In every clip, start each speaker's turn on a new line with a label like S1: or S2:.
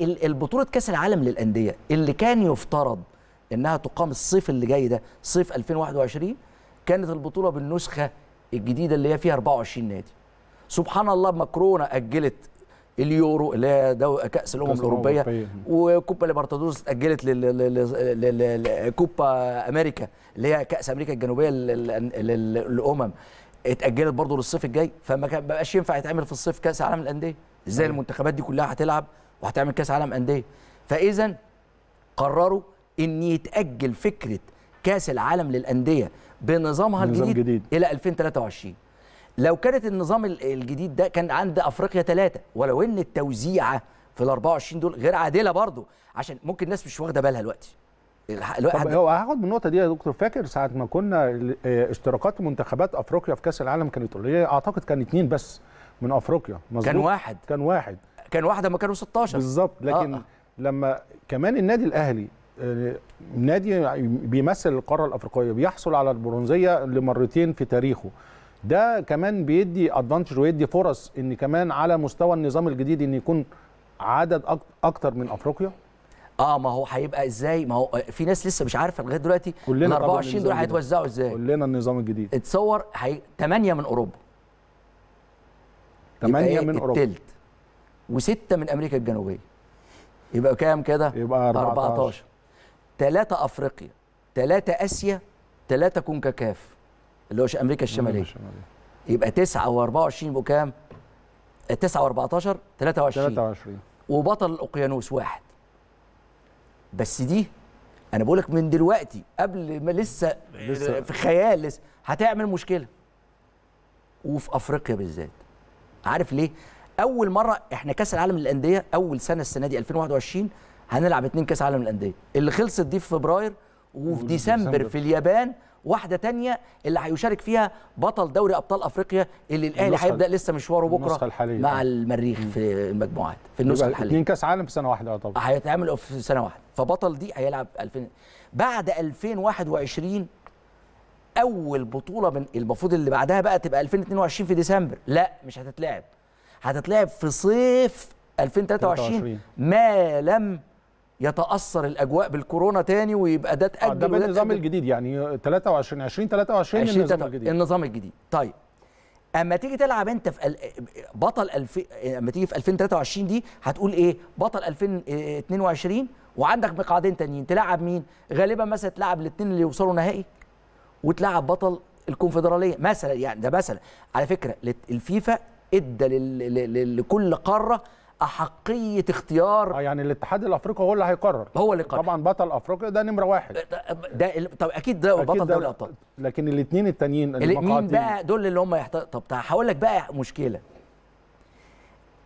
S1: البطوله كاس العالم للانديه اللي كان يفترض انها تقام الصيف اللي جاي ده صيف 2021 كانت البطوله بالنسخه الجديده اللي هي فيها 24 نادي سبحان الله ما اجلت اليورو اللي هي كاس الامم الاوروبيه وكوبا ليبرتادورس أجلت لكوبا امريكا اللي هي كاس امريكا الجنوبيه للامم اتاجلت برضه للصيف الجاي فما بقاش ينفع يتعمل في الصيف كاس العالم للانديه ازاي أيوة. المنتخبات دي كلها هتلعب وهتعمل كاس عالم انديه فاذا قرروا ان يتاجل فكره كاس العالم للانديه بنظامها الجديد جديد. الى 2023 لو كانت النظام الجديد ده كان عند افريقيا ثلاثه ولو ان التوزيعه في ال 24 دول غير عادله برضه عشان ممكن الناس مش واخده بالها دلوقتي هو
S2: هاخد من النقطه دي يا دكتور فاكر ساعه ما كنا آه، اشتراكات منتخبات افريقيا في كاس العالم كانت قليله اعتقد كان اثنين بس من افريقيا مظبوط كان واحد كان واحد كان واحده مكانه 16 بالظبط آه. لكن آه. لما كمان النادي الاهلي آه، نادي بيمثل القاره الافريقيه بيحصل على البرونزيه لمرتين في تاريخه ده كمان بيدي ادفانتج ويدي فرص ان كمان على مستوى النظام الجديد ان يكون عدد اكتر من افريقيا اه ما هو هيبقى ازاي ما هو في ناس لسه مش عارفه لغايه دلوقتي
S1: كلنا 24 دول هيتوزعوا ازاي كلنا النظام الجديد اتصور هي 8 من اوروبا 8 من اوروبا التلت وسته من امريكا الجنوبيه يبقى كام كده؟ يبقى 14 14. ثلاثه افريقيا ثلاثه اسيا ثلاثه كونكاكاف اللي هو امريكا الشماليه يبقى 9 و24 كام؟ 9 و14 23 23 وبطل الاقيانوس واحد بس دي انا بقول لك من دلوقتي قبل ما لسه, لسه في خيال لسه هتعمل مشكله وفي افريقيا بالذات عارف ليه اول مره احنا كاس العالم للانديه اول سنه السنه دي 2021 هنلعب اتنين كاس عالم للانديه اللي خلصت دي في فبراير وفي ديسمبر في اليابان واحده تانية اللي هيشارك فيها بطل دوري ابطال افريقيا اللي الاهلي هيبدا لسه مشواره بكره مع المريخ في المجموعات في النسخه الحاليه اثنين كاس عالم في سنه واحده طبعا هيتعملوا في سنه واحده فبطل دي هيلعب 2000 بعد 2021 اول بطوله من المفروض اللي بعدها بقى تبقى 2022 في ديسمبر لا مش هتتلعب هتتلعب في صيف 2023 ما لم يتاثر الاجواء بالكورونا تاني ويبقى ده اتاجل آه، ده بالنظام الجديد يعني 23 20 23 النظام الجديد النظام الجديد طيب اما تيجي تلعب انت في بطل الف... اما تيجي في 2023 دي هتقول ايه بطل 2022 وعندك مقعدين تانيين تلعب مين غالبا مثلا تلعب الاثنين اللي يوصلوا نهائي وتلعب بطل الكونفدراليه مثلا يعني ده مثلا على فكره
S2: الفيفا ادى لكل قاره احقيه اختيار اه يعني الاتحاد الافريقي هو اللي هيقرر هو اللي قرر طبعا بطل افريقيا ده نمره واحد أه، أه، أه، ده طب اكيد ده أكيد بطل دوري الابطال لكن الاثنين التانيين مين بقى دول اللي هم يحت... طب
S1: هقول لك بقى مشكله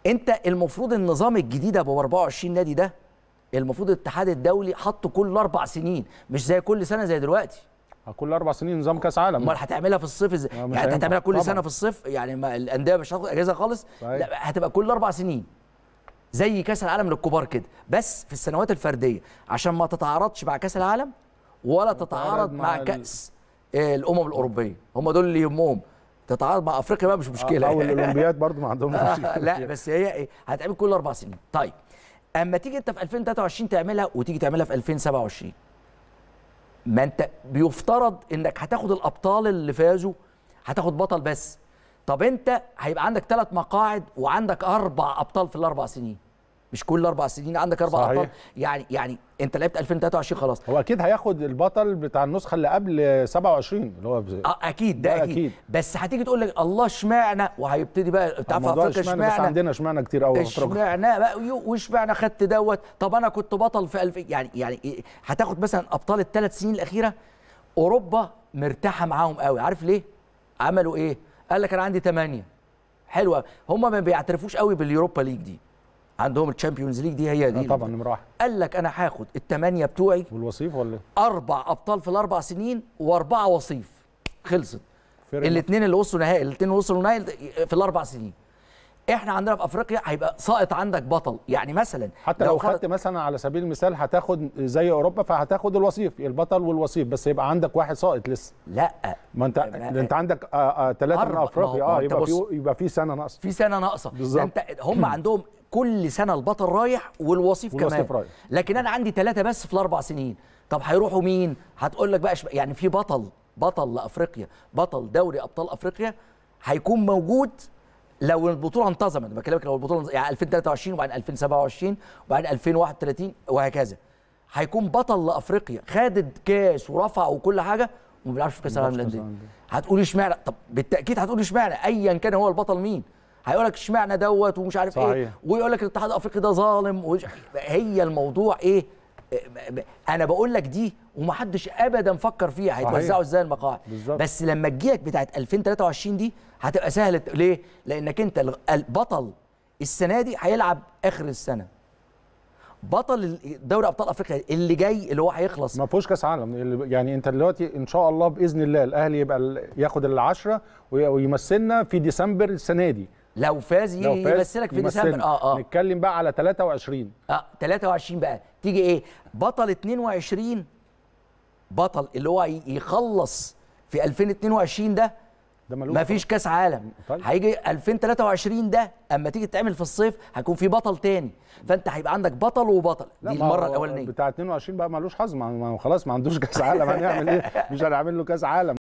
S1: انت المفروض النظام الجديد ابو 24 نادي ده المفروض الاتحاد الدولي حطه كل اربع سنين مش زي كل سنه زي دلوقتي كل اربع سنين نظام كاس عالم امال هتعملها في الصيف ازاي يعني هتعملها كل طبعا. سنه في الصيف يعني ما الانديه مش هتاخد اجازه خالص لا هتبقى كل اربع سنين زي كاس العالم للكبار كده بس في السنوات الفرديه عشان ما تتعارضش مع كاس العالم ولا تتعارض مع, مع كاس الامم الاوروبيه هم دول اللي يهمهم تتعارض مع افريقيا بقى مش مشكله آه، او الاولمبياد برضه
S2: ما عندهم مشكله لا
S1: بس هي ايه هتعمل كل اربع سنين طيب اما تيجي انت في 2023 تعملها وتيجي تعملها في 2027 ما انت بيفترض انك هتاخد الابطال اللي فازوا هتاخد بطل بس طب انت هيبقى عندك ثلاث مقاعد وعندك اربع ابطال في الاربع سنين مش كل اربع
S2: سنين عندك اربع صحيح. ابطال يعني يعني انت لعبت 2023 خلاص هو اكيد هياخد البطل بتاع النسخه اللي قبل 27 اللي هو اه اكيد ده, ده أكيد. اكيد بس هتيجي تقول لك الله اشمعنى
S1: وهيبتدي بقى بتاع فكر اشمعنى بس عندنا
S2: اشمعنى كتير قوي اشمعنى
S1: بقى واشمعنى خدت دوت طب انا كنت بطل في 2000 يعني يعني إيه، هتاخد مثلا ابطال الثلاث سنين الاخيره اوروبا مرتاحه معاهم قوي عارف ليه عملوا ايه قال لك انا عندي ثمانيه حلوه هم ما بيعترفوش قوي باليوروبا ليج دي عندهم الشامبيونز ليج دي هي دي آه، طبعا نمره واحد قال لك انا هاخد الثمانيه بتوعي والوصيف ولا إيه؟ اربع ابطال في الاربع سنين واربعه وصيف خلصت الاثنين اللي وصلوا نهائي الاثنين اللي وصلوا نهائي في الاربع سنين احنا عندنا في افريقيا هيبقى ساقط عندك بطل يعني مثلا حتى لو, لو خدت
S2: مثلا على سبيل المثال هتاخد زي اوروبا فهتاخد الوصيف البطل والوصيف بس يبقى عندك واحد ساقط لسه لا ما انت ما انت عندك ثلاثه آه، آه، من افريقيا اه يبقى في يبقى في سنه ناقصه في سنه ناقصه بالظبط انت هم عندهم كل سنه البطل رايح
S1: والوصيف, والوصيف كمان رايح. لكن انا عندي ثلاثه بس في الاربع سنين طب هيروحوا مين هتقول لك بقى يعني في بطل بطل لافريقيا بطل دوري ابطال افريقيا هيكون موجود لو البطوله انتظمت بكلمك لو البطوله يعني 2023 وبعدين 2027 وبعدين 2031 وهكذا هيكون بطل لافريقيا خد الكاس ورفع وكل حاجه وما بيلعبش في كاس العالم للانديه هتقول اشمعنى طب بالتاكيد هتقول اشمعنى ايا كان هو البطل مين هيقول لك اشمعنى دوت ومش عارف ايه. صحيح. ايه ويقول لك الاتحاد الافريقي ده ظالم هي الموضوع ايه انا بقول لك دي ومحدش ابدا فكر فيها هيتوزعوا ازاي المقاعد بس لما تجيلك بتاعه 2023 دي هتبقى سهله ليه لانك انت البطل السنه دي هيلعب اخر السنه
S2: بطل دوري ابطال افريقيا اللي جاي اللي هو هيخلص ما فيهوش كاس عالم يعني انت دلوقتي ان شاء الله باذن الله الاهلي يبقى ياخد العشرة ويمثلنا في ديسمبر السنه دي لو فاز يمثلك في ديسمبر اه اه نتكلم بقى على 23
S1: اه 23 بقى تيجي ايه بطل 22 بطل اللي هو يخلص في 2022 ده ده مفيش كاس عالم طيب. هيجي 2023 ده اما تيجي تعمل في الصيف هيكون في بطل تاني فانت هيبقى عندك
S2: بطل وبطل دي المره الاولانيه بتاع 22 بقى ملوش حظ ما خلاص ما عندوش كاس عالم هنعمل ايه مش هنعمل له كاس عالم